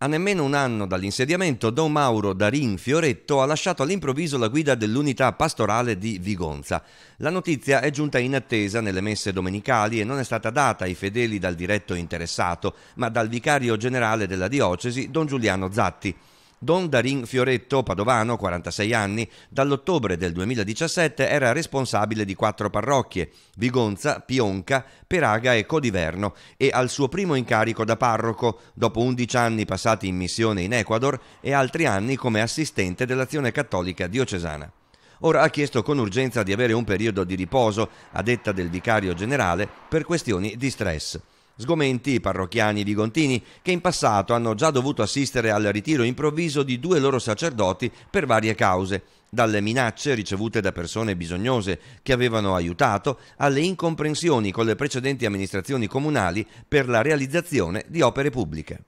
A nemmeno un anno dall'insediamento, Don Mauro Darin Fioretto ha lasciato all'improvviso la guida dell'unità pastorale di Vigonza. La notizia è giunta in attesa nelle messe domenicali e non è stata data ai fedeli dal diretto interessato, ma dal vicario generale della diocesi, Don Giuliano Zatti. Don Darin Fioretto, padovano, 46 anni, dall'ottobre del 2017 era responsabile di quattro parrocchie, Vigonza, Pionca, Peraga e Codiverno, e al suo primo incarico da parroco, dopo 11 anni passati in missione in Ecuador e altri anni come assistente dell'azione cattolica diocesana. Ora ha chiesto con urgenza di avere un periodo di riposo, a detta del vicario generale, per questioni di stress. Sgomenti i parrocchiani vigontini che in passato hanno già dovuto assistere al ritiro improvviso di due loro sacerdoti per varie cause, dalle minacce ricevute da persone bisognose che avevano aiutato alle incomprensioni con le precedenti amministrazioni comunali per la realizzazione di opere pubbliche.